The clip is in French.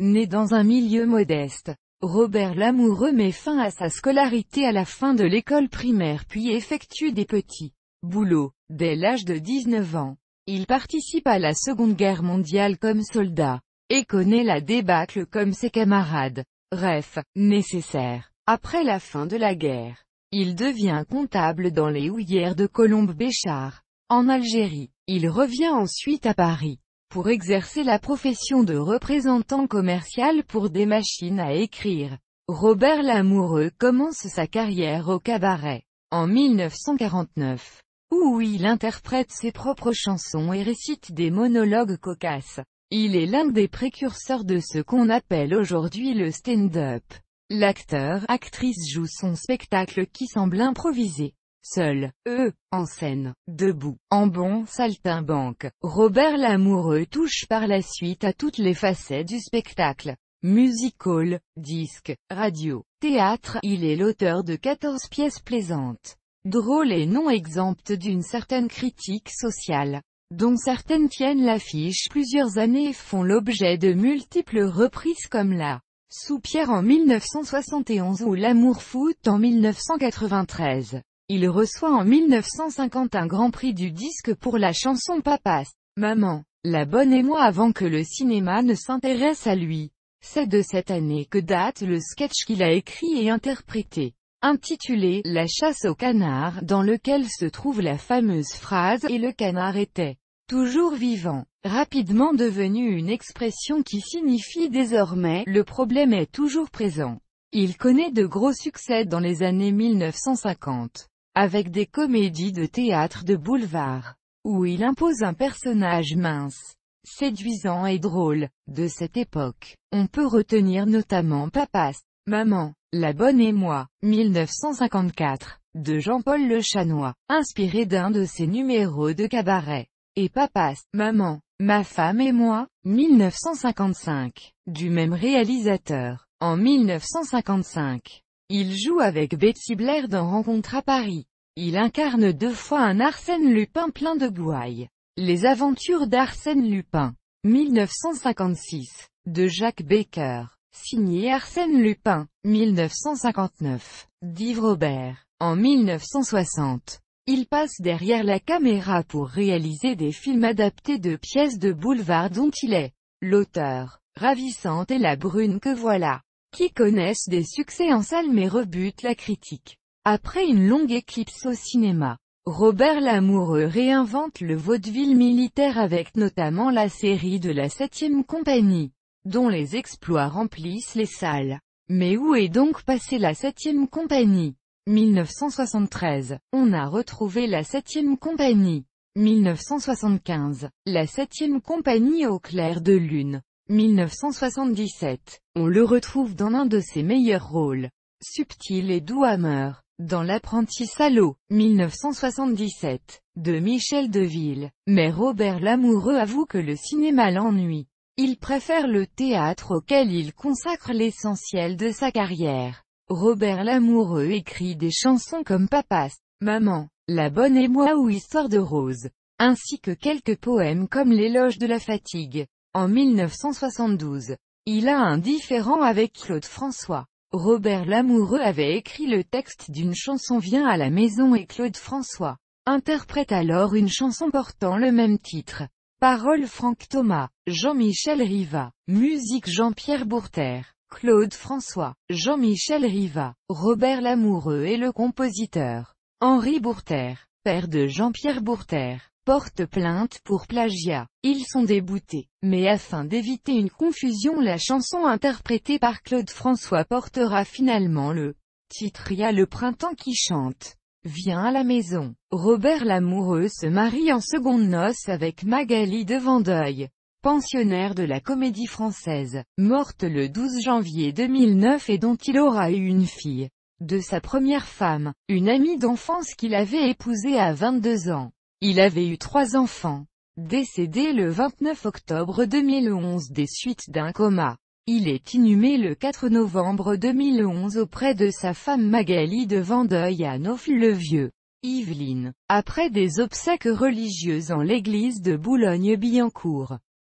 Né dans un milieu modeste, Robert Lamoureux met fin à sa scolarité à la fin de l'école primaire puis effectue des petits boulots. Dès l'âge de 19 ans, il participe à la Seconde Guerre mondiale comme soldat, et connaît la débâcle comme ses camarades. Ref, nécessaire. Après la fin de la guerre, il devient comptable dans les houillères de Colombe-Béchard, en Algérie. Il revient ensuite à Paris, pour exercer la profession de représentant commercial pour des machines à écrire. Robert Lamoureux commence sa carrière au cabaret, en 1949, où il interprète ses propres chansons et récite des monologues cocasses. Il est l'un des précurseurs de ce qu'on appelle aujourd'hui le stand-up. L'acteur, actrice joue son spectacle qui semble improvisé. Seul, eux, en scène, debout, en bon saltimbanque, Robert Lamoureux touche par la suite à toutes les facettes du spectacle. Musical, disque, radio, théâtre, il est l'auteur de 14 pièces plaisantes, drôles et non exemptes d'une certaine critique sociale, dont certaines tiennent l'affiche plusieurs années et font l'objet de multiples reprises comme la sous en 1971 ou L'amour foot en 1993. Il reçoit en 1950 un grand prix du disque pour la chanson Papa, Maman, La Bonne et moi avant que le cinéma ne s'intéresse à lui. C'est de cette année que date le sketch qu'il a écrit et interprété, intitulé « La chasse au canard » dans lequel se trouve la fameuse phrase « Et le canard était toujours vivant », rapidement devenu une expression qui signifie désormais « Le problème est toujours présent ». Il connaît de gros succès dans les années 1950 avec des comédies de théâtre de boulevard, où il impose un personnage mince, séduisant et drôle, de cette époque. On peut retenir notamment Papas, Maman, La Bonne et Moi, 1954, de Jean-Paul Le Chanois, inspiré d'un de ses numéros de cabaret, et Papas, Maman, Ma femme et moi, 1955, du même réalisateur. En 1955, il joue avec Betsy Blair dans Rencontre à Paris. Il incarne deux fois un Arsène Lupin plein de gouailles. Les aventures d'Arsène Lupin. 1956. De Jacques Baker. Signé Arsène Lupin. 1959. D'Yves Robert. En 1960. Il passe derrière la caméra pour réaliser des films adaptés de pièces de boulevard dont il est l'auteur. Ravissante et la brune que voilà. Qui connaissent des succès en salle mais rebutent la critique. Après une longue éclipse au cinéma, Robert Lamoureux réinvente le vaudeville militaire avec notamment la série de la 7 compagnie, dont les exploits remplissent les salles. Mais où est donc passée la 7 compagnie 1973, on a retrouvé la 7 e compagnie. 1975, la 7 compagnie au clair de lune. 1977, on le retrouve dans un de ses meilleurs rôles, subtil et doux Hammer. Dans l'apprenti salaud, 1977, de Michel Deville, mais Robert Lamoureux avoue que le cinéma l'ennuie. Il préfère le théâtre auquel il consacre l'essentiel de sa carrière. Robert Lamoureux écrit des chansons comme Papa, Maman, La Bonne et moi ou Histoire de Rose, ainsi que quelques poèmes comme L'éloge de la fatigue. En 1972, il a un différend avec Claude François. Robert Lamoureux avait écrit le texte d'une chanson Viens à la maison et Claude François interprète alors une chanson portant le même titre. Parole Franck Thomas, Jean-Michel Riva, musique Jean-Pierre Bourter, Claude François, Jean-Michel Riva, Robert Lamoureux et le compositeur. Henri Bourter, père de Jean-Pierre Bourter portent plainte pour plagiat. Ils sont déboutés. Mais afin d'éviter une confusion la chanson interprétée par Claude François portera finalement le titre Y le printemps qui chante. Viens à la maison. Robert Lamoureux se marie en seconde noce avec Magali de Vendeuil, pensionnaire de la comédie française, morte le 12 janvier 2009 et dont il aura eu une fille de sa première femme, une amie d'enfance qu'il avait épousée à 22 ans. Il avait eu trois enfants. Décédé le 29 octobre 2011 des suites d'un coma. Il est inhumé le 4 novembre 2011 auprès de sa femme Magali de Vendeuil à nofle le vieux Yveline. Après des obsèques religieuses en l'église de Boulogne-Billancourt.